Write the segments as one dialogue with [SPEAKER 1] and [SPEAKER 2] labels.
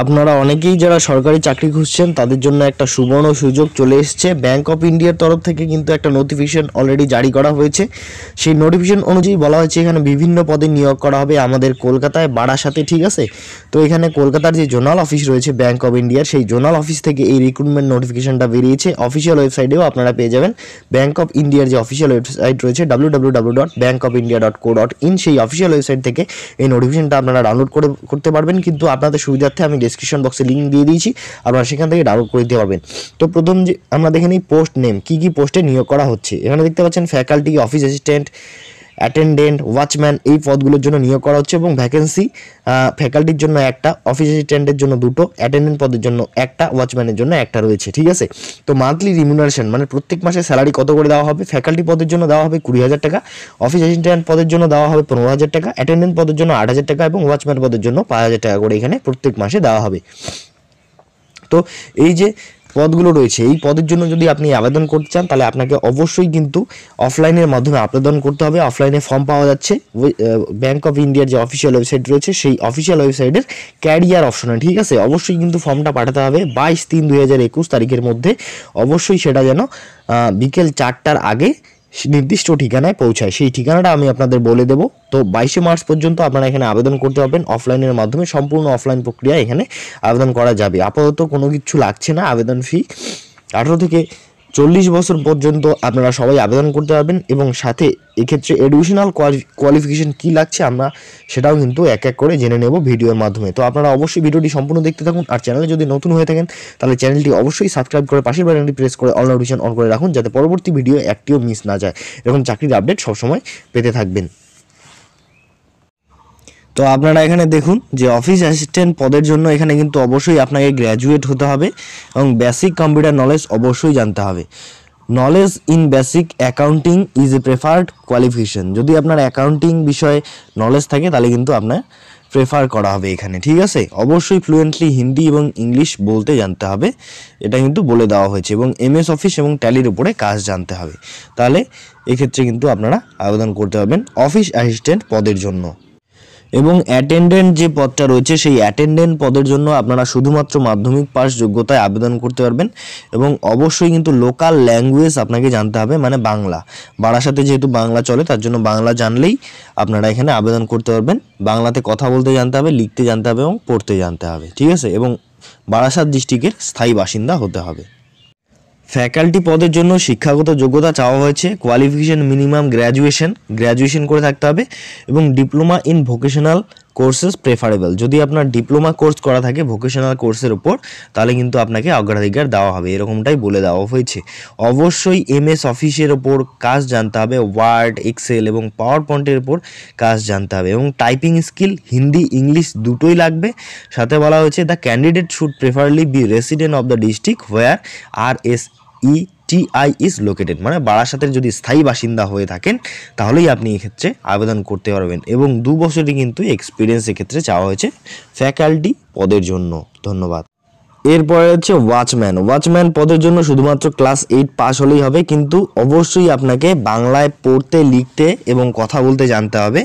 [SPEAKER 1] আপনারা অনেকেই যারা সরকারি চাকরি খুঁজছেন তাদের জন্য একটা সুবর্ণ সুযোগ চলে এসছে ব্যাংক অফ ইন্ডিয়ার তরফ থেকে কিন্তু একটা নোটিফিকেশন অলরেডি জারি করা হয়েছে সেই নোটিফিকেশন অনুযায়ী বলা হয়েছে এখানে বিভিন্ন পদে নিয়োগ করা হবে আমাদের কলকাতায় বারাসাতে ঠিক আছে তো এখানে কলকাতার যে জোনাল অফিস রয়েছে ব্যাংক অফ ইন্ডিয়ার সেই জোনাল অফিস থেকে এই রিক্রুটমেন্ট নোটিফিকেশনটা বেরিয়েছে অফিসিয়াল ওয়েবসাইটেও আপনারা পেয়ে যাবেন ব্যাংক অফ ইন্ডিয়ার যে অফিসিয়াল ওয়েবসাইট রয়েছে W W W dot bank of India dot co dot in সেই অফিসিয়াল ওয়েবসাইট থেকে এই নোটিফিকেশনটা আপনারা ডাউনলোড করে করতে পারবেন কিন্তু আপনাদের সুবিধার্থে আমি ডিসক্রিপশন বক্সে লিঙ্ক দিয়ে দিয়েছি আপনারা সেখান থেকে ডাউনলোড করে দিতে পারবেন তো প্রথম যে আমরা দেখে নিই পোস্ট নেম কী কী পোস্টে নিয়োগ করা হচ্ছে এখানে দেখতে পাচ্ছেন faculty office assistant attendant watchman এই পদগুলোর জন্য নিয়োগ করা হচ্ছে এবং ভ্যাকেন্সি ফ্যাকাল্টির জন্য একটা অফিস অ্যাসিস্ট্যান্টের জন্য দুটো অ্যাটেন্ডেন্ট পদের জন্য একটা ওয়াচম্যানের জন্য একটা রয়েছে ঠিক আছে তো মান্থলি রিমুনারেশন মানে প্রত্যেক মাসে স্যালারি কত করে দেওয়া হবে ফ্যাকাল্টি পদের জন্য দেওয়া হবে কুড়ি হাজার টাকা অফিস অ্যাসিস্ট্যান্ট পদের জন্য দেওয়া হবে পনেরো হাজার টাকা অ্যাটেন্ডেন্ট পদের জন্য আট হাজার টাকা এবং ওয়াচম্যান পদের জন্য পাঁচ হাজার টাকা করে এখানে প্রত্যেক মাসে দেওয়া হবে তো এই যে পদগুলো রয়েছে এই পদের জন্য যদি আপনি আবেদন করতে চান তাহলে আপনাকে অবশ্যই কিন্তু অফলাইনের মাধ্যমে আবেদন করতে হবে অফলাইনে ফর্ম পাওয়া যাচ্ছে ব্যাঙ্ক অফ ইন্ডিয়ার যে অফিসিয়াল ওয়েবসাইট রয়েছে সেই অফিসিয়াল ওয়েবসাইটের ক্যারিয়ার অপশনে ঠিক আছে অবশ্যই কিন্তু ফর্মটা পাঠাতে হবে বাইশ তিন দুই তারিখের মধ্যে অবশ্যই সেটা যেন বিকেল চারটার আগে নির্দিষ্ট ঠিকানায় পৌঁছায় সেই ঠিকানাটা আমি আপনাদের বলে দেব তো বাইশে মার্চ পর্যন্ত আপনারা এখানে আবেদন করতে পারবেন অফলাইনের মাধ্যমে সম্পূর্ণ অফলাইন প্রক্রিয়া এখানে আবেদন করা যাবে আপাতত কোনো কিছু লাগছে না আবেদন ফি আঠেরো থেকে চল্লিশ বছর পর্যন্ত আপনারা সবাই আবেদন করতে পারবেন এবং সাথে এক্ষেত্রে এডুকেশনাল কোয়ালিফিকেশন কী লাগছে আমরা সেটাও কিন্তু এক এক করে জেনে নেব ভিডিওর মাধ্যমে তো আপনারা অবশ্যই ভিডিওটি সম্পূর্ণ দেখতে থাকুন আর চ্যানেলে যদি নতুন হয়ে থাকেন তাহলে চ্যানেলটি অবশ্যই সাবস্ক্রাইব করে পাশের বাটনটি প্রেস করে অল নোটিফিকেশন অন করে রাখুন যাতে পরবর্তী ভিডিও একটিও মিস না যায় এরকম চাকরির আপডেট সবসময় পেতে থাকবেন তো আপনারা এখানে দেখুন যে অফিস অ্যাসিস্ট্যান্ট পদের জন্য এখানে কিন্তু অবশ্যই আপনাকে গ্র্যাজুয়েট হতে হবে এবং বেসিক কম্পিউটার নলেজ অবশ্যই জানতে হবে knowledge in basic accounting is a preferred qualification যদি আপনার অ্যাকাউন্টিং বিষয়ে নলেজ থাকে তাহলে কিন্তু আপনার প্রেফার করা হবে এখানে ঠিক আছে অবশ্যই ফ্লুয়েন্টলি হিন্দি এবং ইংলিশ বলতে জানতে হবে এটা কিন্তু বলে দেওয়া হয়েছে এবং এমএস অফিস এবং ট্যালির উপরে কাজ জানতে হবে তাহলে এক্ষেত্রে কিন্তু আপনারা আবেদন করতে পারবেন অফিস অ্যাসিস্ট্যান্ট পদের জন্য এবং অ্যাটেন্ডেন্ট যে পদটা রয়েছে সেই অ্যাটেন্ডেন্ট পদের জন্য আপনারা শুধুমাত্র মাধ্যমিক পাস যোগ্যতায় আবেদন করতে পারবেন এবং অবশ্যই কিন্তু লোকাল ল্যাঙ্গুয়েজ আপনাকে জানতে হবে মানে বাংলা বারাসাতে যেহেতু বাংলা চলে তার জন্য বাংলা জানলেই আপনারা এখানে আবেদন করতে পারবেন বাংলাতে কথা বলতে জানতে হবে লিখতে জানতে হবে এবং পড়তে জানতে হবে ঠিক আছে এবং বারাসাত ডিস্ট্রিক্টের স্থায়ী বাসিন্দা হতে হবে ফ্যাকাল্টি পদের জন্য শিক্ষাগত যোগ্যতা চাওয়া হয়েছে কোয়ালিফিকেশন মিনিমাম গ্র্যাজুয়েশন গ্র্যাজুয়েশন করে থাকতে হবে এবং diploma in vocational courses preferable যদি আপনার ডিপ্লোমা কোর্স করা থাকে ভোকেশনাল কোর্সের উপর তাহলে কিন্তু আপনাকে অগ্রাধিকার দেওয়া হবে এরকমটাই বলে দেওয়া হয়েছে অবশ্যই এম এস অফিসের ওপর কাজ জানতে হবে ওয়ার্ড এক্সেল এবং পাওয়ার পয়েন্টের ওপর কাজ জানতে হবে এবং টাইপিং স্কিল হিন্দি ইংলিশ দুটোই লাগবে সাথে বলা হয়েছে the candidate should preferably be resident of the district where R S E is located মানে বারাসাতের যদি স্থায়ী বাসিন্দা হয়ে থাকেন তাহলেই আপনি এক্ষেত্রে আবেদন করতে পারবেন এবং দু বছরই কিন্তু এক্সপিরিয়েন্স এক্ষেত্রে চাওয়া হয়েছে ফ্যাকাল্টি পদের জন্য ধন্যবাদ এরপরে হচ্ছে ওয়াচম্যান ওয়াচম্যান পদের জন্য শুধুমাত্র ক্লাস এইট পাস হলেই হবে কিন্তু অবশ্যই আপনাকে বাংলায় পড়তে লিখতে এবং কথা বলতে জানতে হবে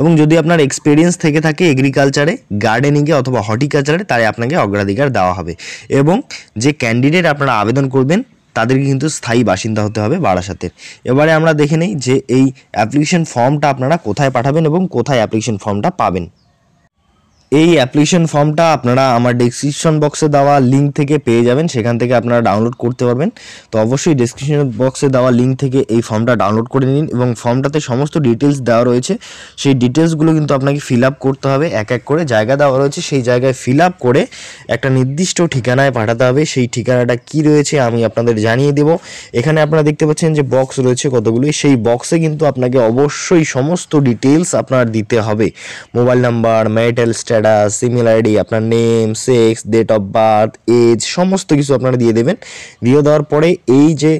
[SPEAKER 1] এবং যদি আপনার এক্সপিরিয়েন্স থেকে থাকে এগ্রিকালচারে গার্ডেনিংয়ে অথবা হর্টিকালচারে তাই আপনাকে অগ্রাধিকার দেওয়া হবে এবং যে ক্যান্ডিডেট আপনারা আবেদন করবেন তাদেরকে কিন্তু স্থায়ী বাসিন্দা হতে হবে বারাসাতের এবারে আমরা দেখে নিই যে এই অ্যাপ্লিকেশন ফর্মটা আপনারা কোথায় পাঠাবেন এবং কোথায় অ্যাপ্লিকেশন ফর্মটা পাবেন এই অ্যাপ্লিকেশন ফর্মটা আপনারা আমার ডিসক্রিপশন বক্সে দেওয়া লিঙ্ক থেকে পেয়ে যাবেন সেখান থেকে আপনারা ডাউনলোড করতে পারবেন তো অবশ্যই ডিসক্রিপশন বক্সে দেওয়া লিঙ্ক থেকে এই ফর্মটা ডাউনলোড করে নিন এবং ফর্মটাতে সমস্ত ডিটেলস দেওয়া রয়েছে সেই ডিটেলসগুলো কিন্তু আপনাকে ফিল আপ করতে হবে এক এক করে জায়গা দেওয়া রয়েছে সেই জায়গায় ফিল আপ করে একটা নির্দিষ্ট ঠিকানায় পাঠাতে হবে সেই ঠিকানাটা কি রয়েছে আমি আপনাদের জানিয়ে দেব এখানে আপনারা দেখতে পাচ্ছেন যে বক্স রয়েছে কতগুলি সেই বক্সে কিন্তু আপনাকে অবশ্যই সমস্ত ডিটেলস আপনার দিতে হবে mobile number marital stat status email ID আপনার name sex date of birth age সমস্ত কিছু আপনারা দিয়ে দেবেন দিয়ে দেওয়ার পরে এই যে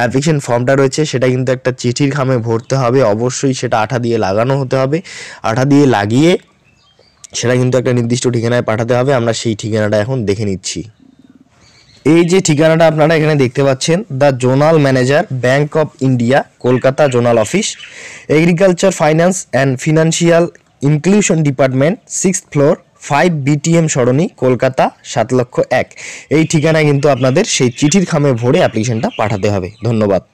[SPEAKER 1] অ্যাপ্লিকেশন ফর্মটা রয়েছে সেটা কিন্তু একটা চিঠির খামে ভরতে হবে অবশ্যই সেটা আঠা দিয়ে লাগানো হতে হবে আঠা দিয়ে লাগিয়ে সেটা কিন্তু একটা নির্দিষ্ট ঠিকানায় পাঠাতে হবে আমরা সেই ঠিকানাটা এখন দেখে নিচ্ছি এই যে ঠিকানাটা আপনারা এখানে দেখতে পাচ্ছেন the zonal manager bank of India Kolkata zonal office agriculture finance and financial inclusion department six floor five BTM সরণি কলকাতা সাত লক্ষ এক এই ঠিকানায় কিন্তু আপনাদের সেই চিঠির খামে ভরে অ্যাপ্লিকেশনটা পাঠাতে হবে ধন্যবাদ